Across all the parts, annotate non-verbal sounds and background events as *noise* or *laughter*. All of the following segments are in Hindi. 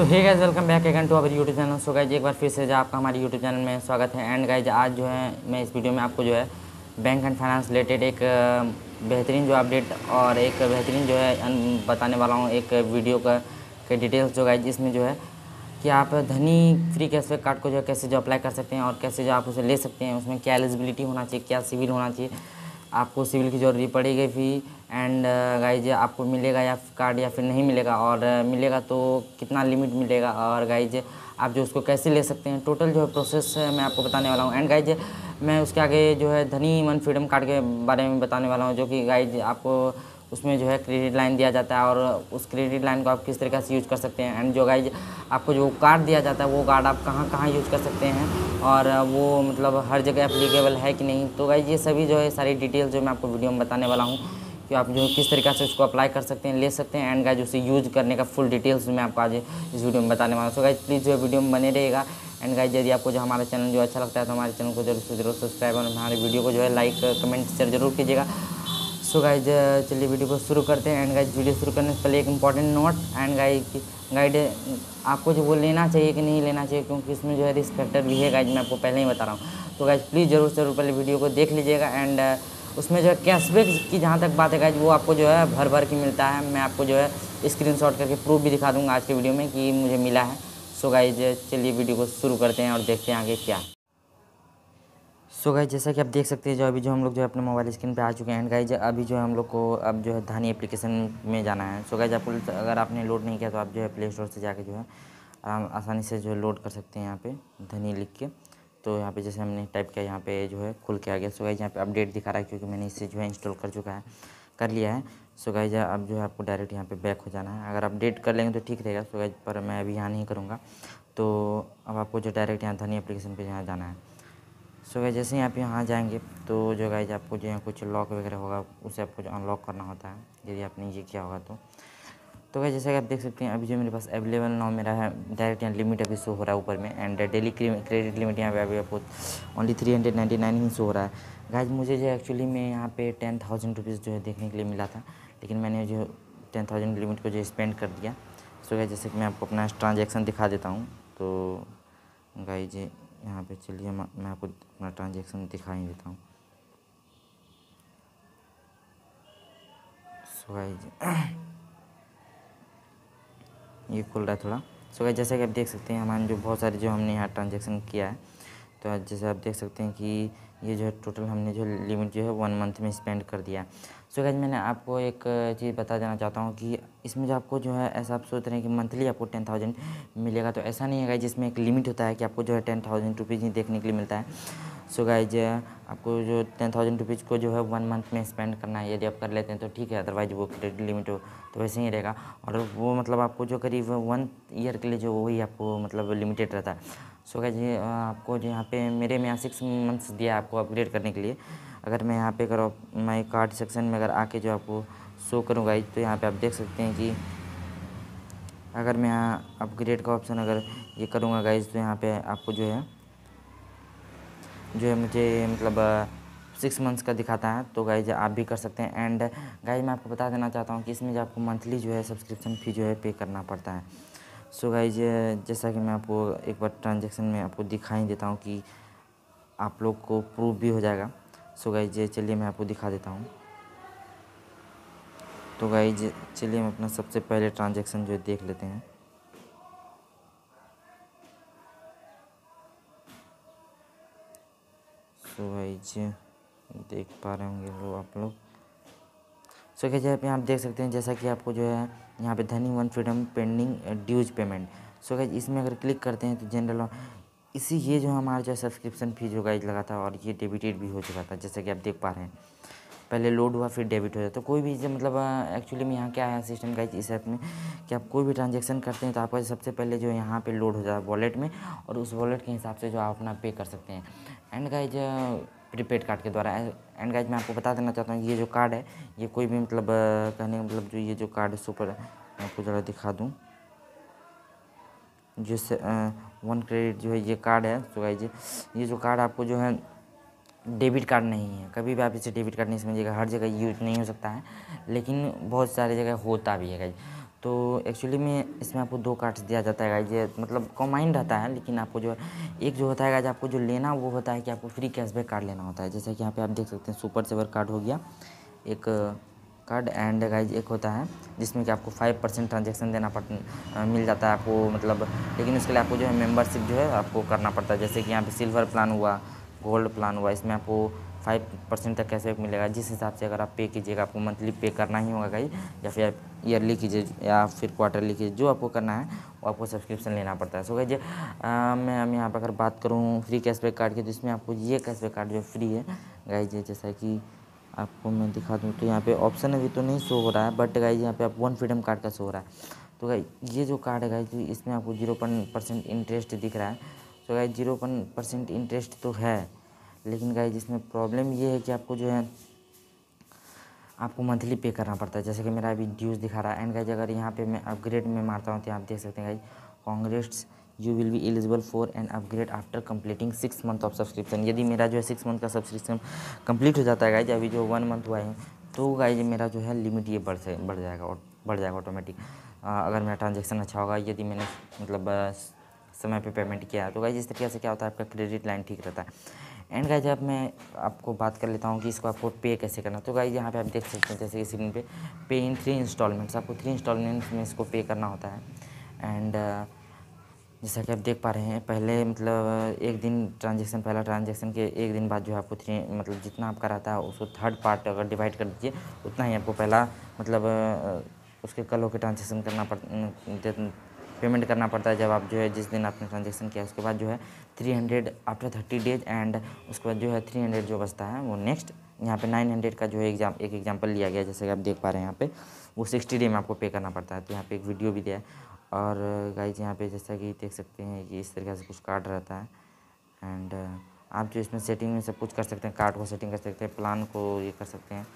So hey guys welcome back again to our YouTube channel so guys एक बार फिर से जो आपका हमारे यूट्यूब चैनल में स्वागत है एंड गाइज आज जो है मैं इस वीडियो में आपको जो है बैंक एंड फाइनेंस रिलेटेड एक बेहतरीन जो अपडेट और एक बेहतरीन जो है बताने वाला हूँ एक वीडियो का के डिटेल्स जो गाइज इसमें जो है कि आप धनी फ्री कैश कार्ड को जो है कैसे जो अप्लाई कर सकते हैं और कैसे जो आप उसे ले सकते हैं उसमें क्या एलिजिबिलिटी होना चाहिए क्या सिविल होना चाहिए आपको सिविल की जरूरी पड़ेगी फी एंड गाइज आपको मिलेगा या कार्ड या फिर नहीं मिलेगा और uh, मिलेगा तो कितना लिमिट मिलेगा और गाइज आप जो उसको कैसे ले सकते हैं टोटल जो है प्रोसेस uh, मैं आपको बताने वाला हूँ एंड गाइज मैं उसके आगे जो है धनी मन फ्रीडम कार्ड के बारे में बताने वाला हूँ जो कि गाइज आपको उसमें जो है क्रेडिट लाइन दिया जाता है और उस क्रेडिट लाइन को आप किस तरीके से यूज कर सकते हैं एंड जो गाइज आपको जो कार्ड दिया जाता है वो कार्ड आप कहाँ कहाँ यूज कर सकते हैं और वो मतलब हर जगह अप्लीकेबल है कि नहीं तो गाइज ये सभी जो है सारी डिटेल जो मैं आपको वीडियो में बताने वाला हूँ कि आप जो किस तरीके से उसको अप्लाई कर सकते हैं ले सकते हैं एंड गाइज उसे यूज करने का फुल डिटेल्स मैं आपको आज इस वीडियो में बताने वाला हूँ सो गाइज प्लीज़ जो वीडियो में बने रहेगा एंड गाइज यदि आपको जो हमारा चैनल जो अच्छा लगता है तो हमारे चैनल को जरूर से जरूर सब्सक्राइब और हमारे वीडियो को जो है लाइक कमेंट शेयर जरूर कीजिएगा सो गाइज uh, चलिए वीडियो को शुरू करते हैं एंड गाइज वीडियो शुरू करने से पहले एक important note and guys guide आपको जो वो लेना चाहिए कि नहीं लेना चाहिए क्योंकि इसमें जो है रिस्क फैक्टर भी है गाइज मैं आपको पहले ही बता रहा हूँ तो गाइज प्लीज़ ज़रूर ज़रूर पहले वीडियो को देख लीजिएगा एंड uh, उसमें जो है कैशबैक की जहाँ तक बात है गाइज वो आपको जो है भर भर के मिलता है मैं आपको जो है स्क्रीन करके प्रूफ भी दिखा दूँगा आज के वीडियो में कि मुझे मिला है सो गाइज चलिए वीडियो को शुरू करते हैं और देखते हैं आगे क्या सो गाइज जैसा कि आप देख सकते हैं जो अभी जो हम लोग जो है अपने मोबाइल स्क्रीन पे आ चुके हैं एंड गाइज अभी जो है हम लोग को अब जो है धानी एप्लीकेशन में जाना है सो गाइज आप अगर आपने लोड नहीं किया तो आप जो है प्ले स्टोर से जाके जो है आराम आसानी से जो है लोड कर सकते हैं यहाँ पे धनी लिख के तो यहाँ पे जैसे हमने टाइप किया यहाँ पे जो है खुल के आ गया सो गाइज यहाँ पे अपडेट दिखा रहा है क्योंकि मैंने इसे जो है इंस्टॉल कर चुका है कर लिया है सो गाइज अब जो है आपको डायरेक्ट यहाँ पे बैक हो जाना है अगर अपडेट कर लेंगे तो ठीक रहेगा सो गाइज पर मैं अभी यहाँ नहीं करूँगा तो अब आपको जो डायरेक्ट यहाँ धनी एप्लीकेशन पर यहाँ जाना है सो गए जैसे ही आप यहाँ जाएंगे तो जो गाइज आपको जो है कुछ लॉक वगैरह होगा उसे आपको अनलॉक करना होता है यदि आपने ये किया होगा तो तो गाइज जैसे कि आप देख सकते हैं अभी जो मेरे पास अवेलेबल नाउ मेरा है डायरेक्ट यहाँ लिमिट अभी शो हो रहा है ऊपर में एंड डेली क्रेडिट लिमिट यहाँ पे अभी आपको only three hundred ninety nine ही शो हो रहा है गाइज मुझे जो एक्चुअली में यहाँ पे टेन थाउजेंड रुपीज़ जो है देखने के लिए मिला था लेकिन मैंने जो टेन थाउजेंड लिमिट को जो स्पेंड कर दिया सो गाइज जैसे कि मैं आपको अपना ट्रांजेक्शन दिखा देता हूँ तो गाइज यहाँ पे चलिए मैं आपको अपना ट्रांजेक्शन दिखा ही देता हूँ *clears throat* ये खुल रहा है थोड़ा सो गाइज जैसा कि आप देख सकते हैं हमारे जो बहुत सारे जो हमने यहाँ ट्रांजेक्शन किया है तो जैसे आप देख सकते हैं कि ये जो है टोटल हमने जो लिमिट जो है वन मंथ में स्पेंड कर दिया सो so गाइज मैंने आपको एक चीज़ बता देना चाहता हूँ कि इसमें जो आपको जो है ऐसा आप सोच रहे हैं कि मंथली आपको टेन थाउजेंड मिलेगा तो ऐसा नहीं है गाइज इसमें एक लिमिट होता है कि आपको जो है टेन थाउजेंड रुपीज़ ही देखने के लिए मिलता है सो गाइज आपको जो टेन थाउजेंड रुपीज़ को जो है वन मंथ में स्पेंड करना है यदि आप कर लेते हैं तो ठीक है अदरवाइज वो क्रेडिट लिमिट हो तो वैसे ही रहेगा और वो मतलब आपको जो करीब वन ईयर के लिए जो वही आपको मतलब लिमिटेड रहता है सो गाइज आपको जो यहाँ पे मेरे में यहाँ सिक्स मंथ्स दिया आपको अपग्रेड करने के लिए अगर मैं यहाँ पे करो माई कार्ड सेक्शन में अगर आके जो आपको शो करूँ गाइज तो यहाँ पे आप देख सकते हैं कि अगर मैं यहाँ अपग्रेड का ऑप्शन अगर ये करूँगा गाइज तो यहाँ पे आपको जो है जो है मुझे मतलब सिक्स मंथ्स का दिखाता है तो गाइज आप भी कर सकते हैं एंड गाइज मैं आपको बता देना चाहता हूँ कि इसमें जो आपको मंथली जो है सब्सक्रिप्शन फ़ी जो है पे करना पड़ता है सो so गाइज जैसा कि मैं आपको एक बार ट्रांजेक्शन में आपको दिखाई देता हूँ कि आप लोग को प्रूफ भी हो जाएगा सो गाइज चलिए मैं आपको दिखा देता हूँ तो गाइज चलिए हम अपना सबसे पहले ट्रांजेक्शन जो देख लेते हैं सो गाई देख पा रहे होंगे वो आप लोग सो so गाइज आप देख सकते हैं जैसा कि आपको जो है यहाँ पे Dhani one freedom pending dues payment so क्या इसमें अगर क्लिक करते हैं तो जनरल इसी ये जो हमारा जो सब्सक्रिप्शन फीस जो गाइज लगा था और ये डेबिटेड भी हो चुका था जैसा कि आप देख पा रहे हैं पहले लोड हुआ फिर डेबिट हो जाता है तो कोई भी मतलब एक्चुअली में यहाँ क्या है सिस्टम का इस ऐप में कि आप कोई भी ट्रांजेक्शन करते हैं तो आपका सबसे पहले जो यहाँ पर लोड हो जाता है वॉलेट में और उस वॉलेट के हिसाब से जो आप अपना पे कर सकते हैं एंड गाइज प्रीपेड कार्ड के द्वारा एंड गाइज मैं आपको बता देना चाहता हूँ ये जो कार्ड है ये कोई भी मतलब कहने का मतलब जो ये जो कार्ड है सुपर मैं आपको ज़रा दिखा दूँ जो वन क्रेडिट जो है ये कार्ड है सो गाइज ये जो कार्ड आपको जो है डेबिट कार्ड नहीं है कभी भी आप इसे डेबिट कार्ड नहीं समझिएगा हर जगह यूज नहीं हो सकता है लेकिन बहुत सारी जगह होता भी है तो एक्चुअली में इसमें आपको दो कार्ड्स दिया जाता है ये मतलब कॉमाइंड रहता है लेकिन आपको जो एक जो होता है गाइज आपको जो लेना वो होता है कि आपको फ्री कैशबैक कार्ड लेना होता है जैसे कि यहाँ पे आप देख सकते हैं सुपर सेवर कार्ड हो गया एक कार्ड एंड गाइज एक होता है जिसमें कि आपको फाइव परसेंट ट्रांजेक्शन देना पड़ मिल जाता है आपको मतलब लेकिन उसके लिए आपको जो है मेम्बरशिप जो है आपको करना पड़ता है जैसे कि यहाँ पे सिल्वर प्लान हुआ गोल्ड प्लान हुआ इसमें आपको फाइव परसेंट तक कैशबैक मिलेगा जिस हिसाब से अगर आप पे कीजिएगा आपको मंथली पे करना ही होगा कहीं या फिर ईयरली कीजिए या फिर क्वार्टरली कीजिए जो आपको करना है वो आपको सब्सक्रिप्शन लेना पड़ता है सो कहिए मैं हम यहाँ पर अगर बात करूँ फ्री कैशबैक कार्ड की तो इसमें आपको ये कैशबैक कार्ड जो फ्री है जी जैसा कि आपको मैं दिखा दूँ तो यहाँ पर ऑप्शन अभी तो नहीं शो हो रहा है बट जी यहाँ पे आप वन फ्रीडम कार्ड का शो हो रहा है तो गाई ये जो कार्ड है जी इसमें आपको जीरो परसेंट इंटरेस्ट दिख रहा है तो गाइज जीरो परसेंट इंटरेस्ट तो है लेकिन गाइज इसमें प्रॉब्लम ये है कि आपको जो है आपको मंथली पे करना पड़ता है जैसे कि मेरा अभी ड्यूज दिखा रहा है एंड गाइज अगर यहाँ पे मैं अपग्रेड में मारता हूँ तो आप देख सकते हैं guys congrats you will be eligible for an upgrade after completing six month of subscription यदि मेरा जो है सिक्स मंथ का सब्सक्रिप्शन कंप्लीट हो जाता है गाइज अभी जो वन मंथ हुआ है तो गाइज मेरा जो है लिमिट ये बढ़ से बढ़ जाएगा और बढ़ जाएगा ऑटोमेटिक अगर मेरा ट्रांजेक्शन अच्छा होगा यदि मैंने मतलब समय पे पेमेंट किया तो गाइज इस तरीके से क्या होता है आपका क्रेडिट लाइन ठीक रहता है एंड गाइज अब मैं आपको बात कर लेता हूँ कि इसको आपको पे कैसे करना तो गाइज यहाँ पे आप देख सकते हैं जैसे कि स्क्रीन पे पे इन थ्री इंस्टॉलमेंट्स आपको थ्री इंस्टॉलमेंट्स में इसको पे करना होता है एंड uh, जैसा कि आप देख पा रहे हैं पहले मतलब uh, एक दिन ट्रांजेक्शन पहला ट्रांजेक्शन के एक दिन बाद जो है आपको थ्री मतलब जितना आपका रहता है उसको थर्ड पार्ट अगर डिवाइड कर दीजिए उतना ही आपको पहला मतलब uh, उसके कल होकर ट्रांजेक्शन करना पड़ पेमेंट करना पड़ता है जब आप जो है जिस दिन आपने ट्रांजेक्शन किया उसके बाद जो है three hundred after thirty days and उसके बाद जो है थ्री हंड्रेड जो बचता है वो नेक्स्ट यहाँ पे नाइन हंड्रेड का जो है एग्जाम एक एग्जाम्पल लिया गया जैसे कि आप देख पा रहे हैं यहाँ पे वो सिक्सटी डे में आपको पे करना पड़ता है तो यहाँ पे एक वीडियो भी दिया है और गाइज यहाँ पे जैसा कि देख सकते हैं कि इस तरीके से कुछ कार्ड रहता है एंड आप जो इसमें सेटिंग में सब कुछ कर सकते हैं कार्ड को सेटिंग कर सकते हैं प्लान को ये कर सकते हैं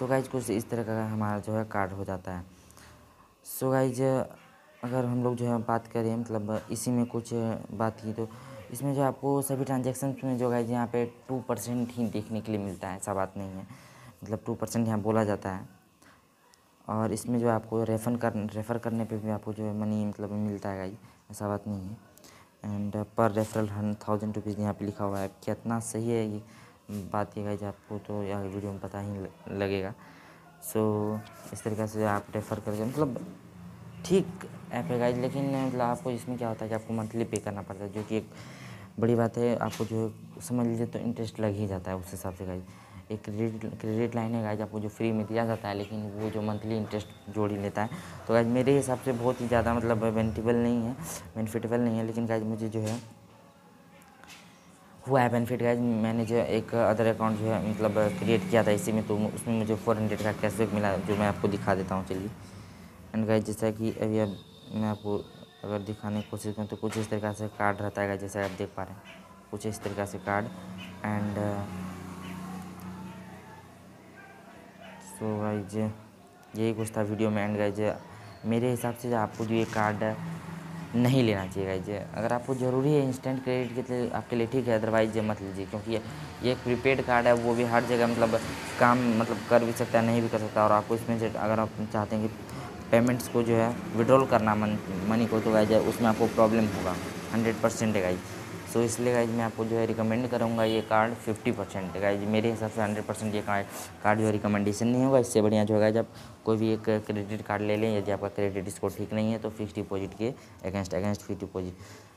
तो गाइज कुछ इस तरह का हमारा जो है कार्ड हो जाता है सो so गाइज अगर हम लोग जो है बात करें मतलब इसी में कुछ बात की तो इसमें जो आपको सभी ट्रांजेक्शन में जो है यहाँ पे टू परसेंट ही देखने के लिए मिलता है ऐसा बात नहीं है मतलब टू परसेंट यहाँ बोला जाता है और इसमें जो आपको रेफर कर रेफ़र करने पे भी आपको जो है मनी मतलब मिलता है गाई ऐसा बात नहीं है एंड पर रेफरल हन थाउजेंड रुपीज़ यहाँ पे लिखा हुआ है कितना सही है ये बात ये गाई आपको तो यहाँ वीडियो में पता ही लगेगा सो so, इस तरीके से आप रेफ़र करके मतलब ठीक ऐप है गाइज लेकिन मतलब आपको इसमें क्या होता है कि आपको मंथली पे करना पड़ता है जो कि एक बड़ी बात है आपको जो समझ लीजिए तो इंटरेस्ट लग ही जाता है उस हिसाब से गाइज एक क्रेडिट क्रेडिट लाइन है गाइज आपको जो फ्री में दिया जाता है लेकिन वो जो मंथली इंटरेस्ट जोड़ ही लेता है तो गाइज मेरे हिसाब से बहुत ही ज़्यादा मतलब बेनिफिटेबल नहीं है बेनिफिटेबल नहीं है लेकिन गाइज मुझे जो है हुआ है बेनिफिट गाइज मैंने जो एक अदर अकाउंट जो है मतलब क्रिएट किया था इसी में तो उसमें मुझे फोर हंड्रेड का कैशबैक मिला जो मैं आपको दिखा देता हूँ चलिए एंड गाइज जैसा कि अभी अब मैं आपको अगर दिखाने की कोशिश करूँ तो कुछ इस तरीके से कार्ड रहता है जैसे आप देख पा रहे हैं कुछ इस तरीके से कार्ड एंड सो गाइज यही कुछ था वीडियो में एंड गाइज मेरे हिसाब से आपको जो ये कार्ड नहीं लेना चाहिए गाइज अगर आपको ज़रूरी है इंस्टेंट क्रेडिट के लिए आपके लिए ठीक है अदरवाइज मत लीजिए क्योंकि ये एक प्रीपेड कार्ड है वो भी हर जगह मतलब काम मतलब कर भी सकता है नहीं भी कर सकता और आपको इसमें से अगर आप चाहते हैं कि पेमेंट्स को जो है विड्रॉल करना मन मनी को तो गाइज उसमें आपको प्रॉब्लम होगा हंड्रेड परसेंट है गाइज सो इसलिए गाइज मैं आपको जो है रिकमेंड करूँगा ये कार्ड फिफ्टी परसेंट गाइज मेरे हिसाब से हंड्रेड परसेंट ये कार्ड कार्ड जो है रिकमेंडेशन नहीं होगा इससे बढ़िया जो है जब कोई भी एक क्रेडिट कार्ड ले लें यदि आपका क्रेडिट स्कोर ठीक नहीं है तो फिक्स डिपोजिट के against against fix deposit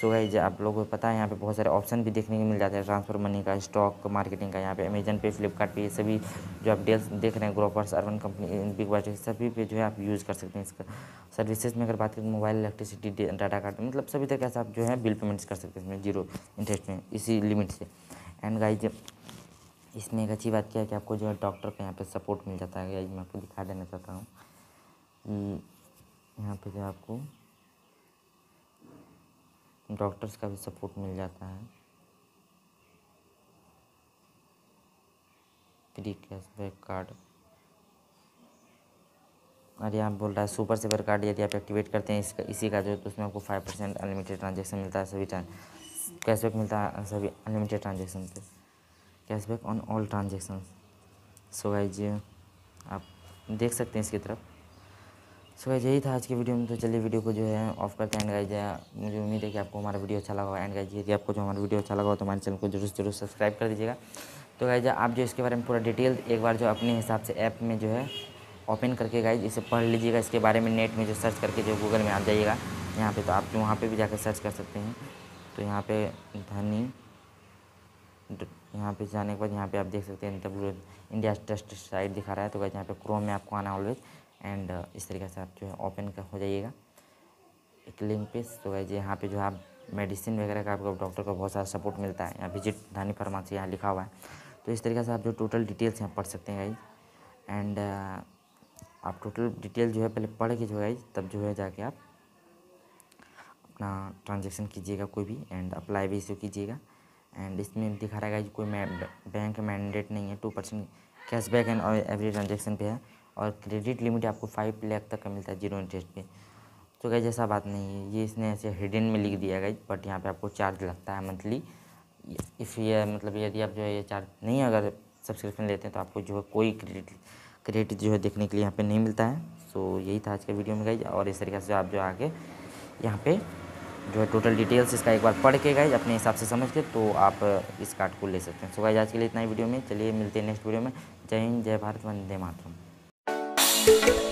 so जो आप लोगों को पता है यहाँ पे बहुत सारे ऑप्शन भी देखने को मिल जाते हैं ट्रांसफर मनी का स्टॉक मार्केटिंग का यहाँ पे अमेजन पे फ्लिपकार्ट पे ये सभी जो आप डेल्स देख रहे हैं ग्रोपर्स अर्बन कंपनी बिग बाजार सभी पे जो है आप यूज़ कर सकते हैं इसका सर्विसेज में अगर बात करें मोबाइल इलेक्ट्रिसिटी डाटा कार्ड मतलब सभी तरह से आप जो है बिल पेमेंट्स कर सकते हैं इसमें जीरो इंटरेस्ट में इसी लिमिट से एंड गाइज इसमें एक अच्छी बात क्या है कि आपको जो है डॉक्टर का यहाँ पर सपोर्ट मिल जाता है मैं आपको दिखा देना चाहता हूँ कि यहाँ पर जो आपको डॉक्टर्स का भी सपोर्ट मिल जाता है फ्री कैशबैक कार्ड और यहाँ बोल रहा है सुपर सेवर कार्ड यदि आप एक्टिवेट करते हैं इसका इसी का जो तो उसमें आपको फाइव परसेंट अनलिमिटेड ट्रांजेक्शन मिलता है सभी कैशबैक मिलता है सभी अनलिमिटेड ट्रांजेक्शन पे cashback on all transaction so guys आप देख सकते हैं इसकी तरफ सो so, यही था आज की वीडियो में तो चलिए वीडियो को जो है ऑफ करते हैं एंड गाइज मुझे उम्मीद है कि आपको हमारा वीडियो अच्छा लगा एंड गाइज यदि आपको जो हमारा वीडियो अच्छा लगा हो तो हमारे चैनल को जरूर जरूर सब्सक्राइब कर दीजिएगा तो गाइज आप जो इसके बारे में पूरा डिटेल एक बार जो अपने हिसाब से ऐप में जो है ओपन करके गाइज इसे पढ़ लीजिएगा इसके बारे में नेट में जो सर्च करके जो गूगल में आप जाइएगा यहाँ पर तो आप वहाँ पर भी जाकर सर्च कर सकते हैं तो यहाँ पर धनी यहाँ पे जाने के बाद यहाँ पे आप देख सकते हैं इंडिया ट्रस्ट साइट दिखा रहा है तो गाइज यहाँ पर क्रोम में आपको आना ऑलवेज एंड इस तरीके से आप जो है ओपन का हो जाइएगा एक लिंक पे तो गाइज यहाँ पे जो आप मेडिसिन वगैरह का आपको डॉक्टर का बहुत सारा सपोर्ट मिलता है यहाँ विजिट धानी फार्मासी यहाँ लिखा हुआ है तो इस तरीके से आप जो टोटल डिटेल्स यहाँ पढ़ सकते हैं गाइज एंड आप टोटल डिटेल जो है पहले पढ़ के जो है तब जो है जाके आप अपना ट्रांजेक्शन कीजिएगा कोई भी एंड अप्लाई भी इसे कीजिएगा एंड इसमें दिखा रहा है कोई बैंक मैंडेट नहीं है two percent cashback and every transaction पे है और क्रेडिट लिमिट आपको फाइव लाख तक का मिलता है जीरो इंटरेस्ट पे तो गाइज ऐसा बात नहीं है ये इसने ऐसे हिडन में लिख दिया गाइज बट यहाँ पे आपको चार्ज लगता है मंथली इफ़ ये मतलब यदि आप जो है ये चार्ज नहीं अगर सब्सक्रिप्शन लेते हैं तो आपको जो है कोई क्रेडिट क्रेडिट जो है देखने के लिए यहाँ पर नहीं मिलता है सो यही था आज के वीडियो में गई और इस तरीके से आप जो आगे यहाँ पर जो है टोटल डिटेल्स इसका एक बार पढ़ के गए अपने हिसाब से समझ के तो आप इस कार्ड को ले सकते हैं सो गाइज आज के लिए इतना ही वीडियो में चलिए मिलते हैं नेक्स्ट वीडियो में जय हिंद जय भारत वंदे मातरम Thank you.